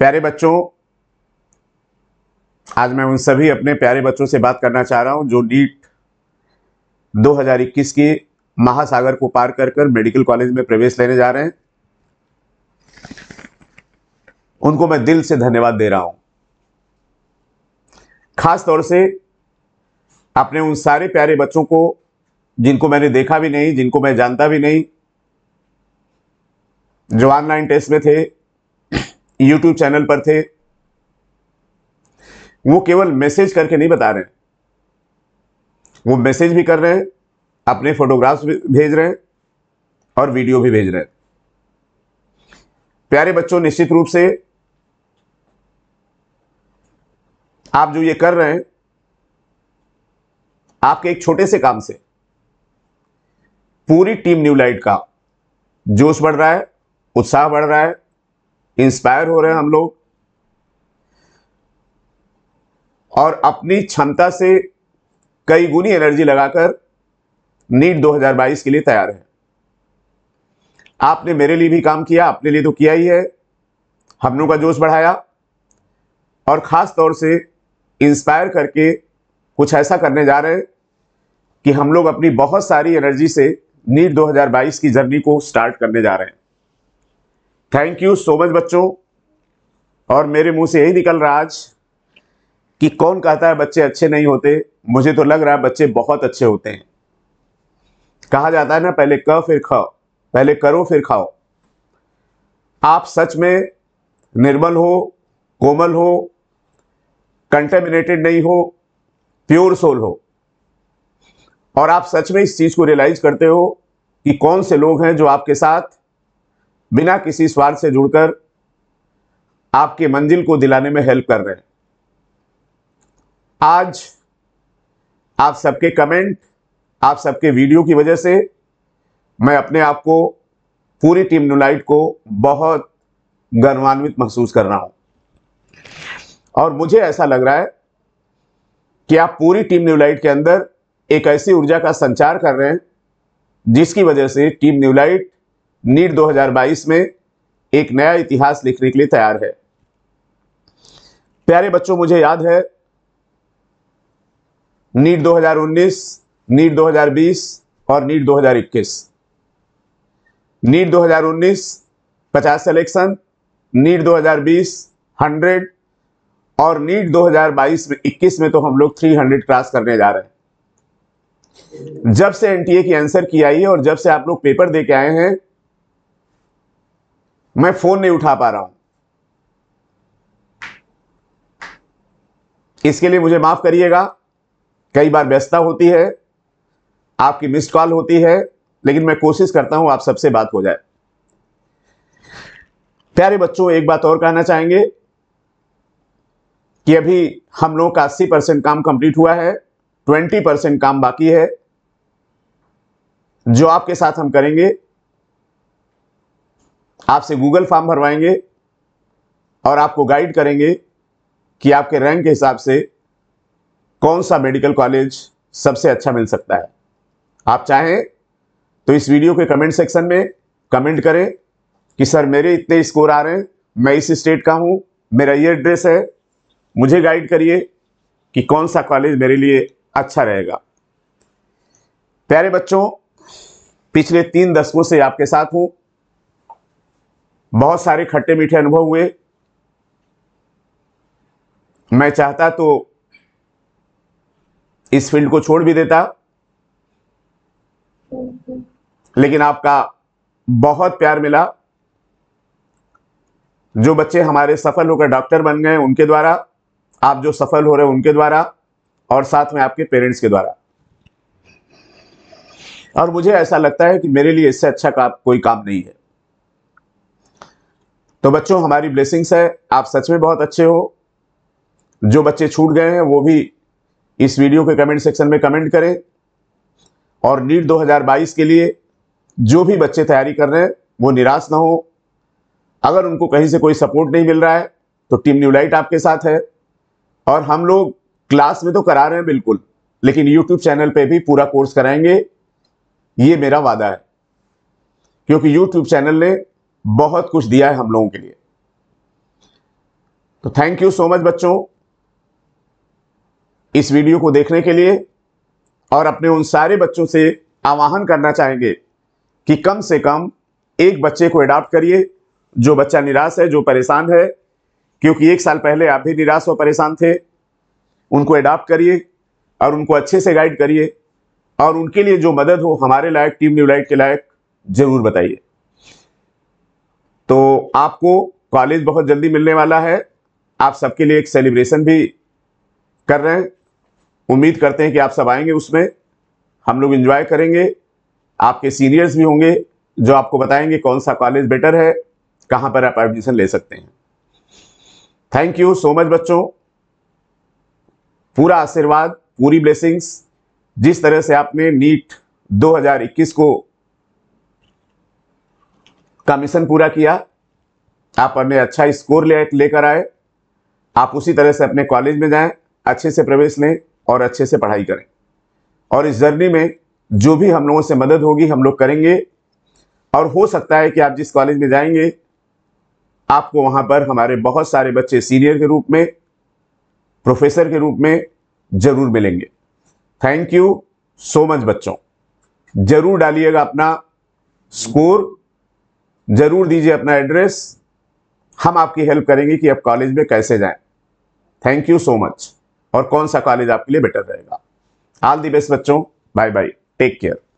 प्यारे बच्चों आज मैं उन सभी अपने प्यारे बच्चों से बात करना चाह रहा हूं जो नीट 2021 के महासागर को पार कर कर मेडिकल कॉलेज में प्रवेश लेने जा रहे हैं उनको मैं दिल से धन्यवाद दे रहा हूं खास तौर से अपने उन सारे प्यारे बच्चों को जिनको मैंने देखा भी नहीं जिनको मैं जानता भी नहीं जो ऑनलाइन टेस्ट में थे यूट्यूब चैनल पर थे वो केवल मैसेज करके नहीं बता रहे वो मैसेज भी कर रहे हैं अपने फोटोग्राफ्स भेज रहे हैं और वीडियो भी भेज रहे हैं प्यारे बच्चों निश्चित रूप से आप जो ये कर रहे हैं आपके एक छोटे से काम से पूरी टीम न्यू लाइट का जोश बढ़ रहा है उत्साह बढ़ रहा है इंस्पायर हो रहे हैं हम लोग और अपनी क्षमता से कई गुनी एनर्जी लगाकर नीट 2022 के लिए तैयार है आपने मेरे लिए भी काम किया अपने लिए तो किया ही है हम लोग का जोश बढ़ाया और ख़ास तौर से इंस्पायर करके कुछ ऐसा करने जा रहे हैं कि हम लोग अपनी बहुत सारी एनर्जी से नीट 2022 की जर्नी को स्टार्ट करने जा रहे हैं थैंक यू सो मच बच्चों और मेरे मुंह से यही निकल रहा आज कि कौन कहता है बच्चे अच्छे नहीं होते मुझे तो लग रहा है बच्चे बहुत अच्छे होते हैं कहा जाता है ना पहले क फिर खाओ पहले करो फिर खाओ आप सच में निर्मल हो कोमल हो कंटेमिनेटेड नहीं हो प्योर सोल हो और आप सच में इस चीज़ को रियलाइज करते हो कि कौन से लोग हैं जो आपके साथ बिना किसी स्वार्थ से जुड़कर आपके मंजिल को दिलाने में हेल्प कर रहे हैं आज आप सबके कमेंट आप सबके वीडियो की वजह से मैं अपने आप को पूरी टीम नुलाइट को बहुत गर्वान्वित महसूस कर रहा हूं और मुझे ऐसा लग रहा है कि आप पूरी टीम न्यूलाइट के अंदर एक ऐसी ऊर्जा का संचार कर रहे हैं जिसकी वजह से टीम न्यूलाइट नीट 2022 में एक नया इतिहास लिखने के लिए तैयार है प्यारे बच्चों मुझे याद है नीट 2019, नीट 2020 और नीट 2021। नीट 2019 50 सिलेक्शन नीट 2020 100 और नीट 2022 में 21 में तो हम लोग 300 क्रॉस करने जा रहे हैं जब से एनटीए की आंसर की आई है और जब से आप लोग पेपर दे के आए हैं मैं फोन नहीं उठा पा रहा हूं इसके लिए मुझे माफ करिएगा कई बार व्यस्तता होती है आपकी मिस्ड कॉल होती है लेकिन मैं कोशिश करता हूं आप सबसे बात हो जाए प्यारे बच्चों एक बात और कहना चाहेंगे कि अभी हम लोग का अस्सी परसेंट काम कंप्लीट हुआ है ट्वेंटी परसेंट काम बाकी है जो आपके साथ हम करेंगे आपसे गूगल फॉर्म भरवाएंगे और आपको गाइड करेंगे कि आपके रैंक के हिसाब से कौन सा मेडिकल कॉलेज सबसे अच्छा मिल सकता है आप चाहें तो इस वीडियो के कमेंट सेक्शन में कमेंट करें कि सर मेरे इतने स्कोर आ रहे हैं मैं इस स्टेट का हूँ मेरा ये एड्रेस है मुझे गाइड करिए कि कौन सा कॉलेज मेरे लिए अच्छा रहेगा प्यारे बच्चों पिछले तीन दशकों से आपके साथ हूँ बहुत सारे खट्टे मीठे अनुभव हुए मैं चाहता तो इस फील्ड को छोड़ भी देता लेकिन आपका बहुत प्यार मिला जो बच्चे हमारे सफल होकर डॉक्टर बन गए उनके द्वारा आप जो सफल हो रहे उनके द्वारा और साथ में आपके पेरेंट्स के द्वारा और मुझे ऐसा लगता है कि मेरे लिए इससे अच्छा का कोई काम नहीं है तो बच्चों हमारी ब्लेसिंग्स है आप सच में बहुत अच्छे हो जो बच्चे छूट गए हैं वो भी इस वीडियो के कमेंट सेक्शन में कमेंट करें और नीट 2022 के लिए जो भी बच्चे तैयारी कर रहे हैं वो निराश ना हो अगर उनको कहीं से कोई सपोर्ट नहीं मिल रहा है तो टीम न्यूलाइट आपके साथ है और हम लोग क्लास में तो करा रहे हैं बिल्कुल लेकिन यूट्यूब चैनल पर भी पूरा कोर्स कराएंगे ये मेरा वादा है क्योंकि यूट्यूब चैनल ने बहुत कुछ दिया है हम लोगों के लिए तो थैंक यू सो मच बच्चों इस वीडियो को देखने के लिए और अपने उन सारे बच्चों से आवाहन करना चाहेंगे कि कम से कम एक बच्चे को अडॉप्ट करिए जो बच्चा निराश है जो परेशान है क्योंकि एक साल पहले आप भी निराश और परेशान थे उनको अडॉप्ट करिए और उनको अच्छे से गाइड करिए और उनके लिए जो मदद हो हमारे लायक टीम न्यू लाइट के लायक ज़रूर बताइए तो आपको कॉलेज बहुत जल्दी मिलने वाला है आप सबके लिए एक सेलिब्रेशन भी कर रहे हैं उम्मीद करते हैं कि आप सब आएंगे उसमें हम लोग इन्जॉय करेंगे आपके सीनियर्स भी होंगे जो आपको बताएंगे कौन सा कॉलेज बेटर है कहाँ पर आप एडमिशन ले सकते हैं थैंक यू सो मच बच्चों पूरा आशीर्वाद पूरी ब्लेसिंग्स जिस तरह से आपने नीट 2021 को का मिशन पूरा किया आप अपने अच्छा स्कोर ले लेकर आए आप उसी तरह से अपने कॉलेज में जाएं अच्छे से प्रवेश लें और अच्छे से पढ़ाई करें और इस जर्नी में जो भी हम लोगों से मदद होगी हम लोग करेंगे और हो सकता है कि आप जिस कॉलेज में जाएंगे आपको वहाँ पर हमारे बहुत सारे बच्चे सीनियर के रूप में प्रोफेसर के रूप में ज़रूर मिलेंगे थैंक यू सो मच बच्चों ज़रूर डालिएगा अपना स्कोर ज़रूर दीजिए अपना एड्रेस हम आपकी हेल्प करेंगे कि आप कॉलेज में कैसे जाएं थैंक यू सो मच और कौन सा कॉलेज आपके लिए बेटर रहेगा ऑल दी बेस्ट बच्चों बाय बाय टेक केयर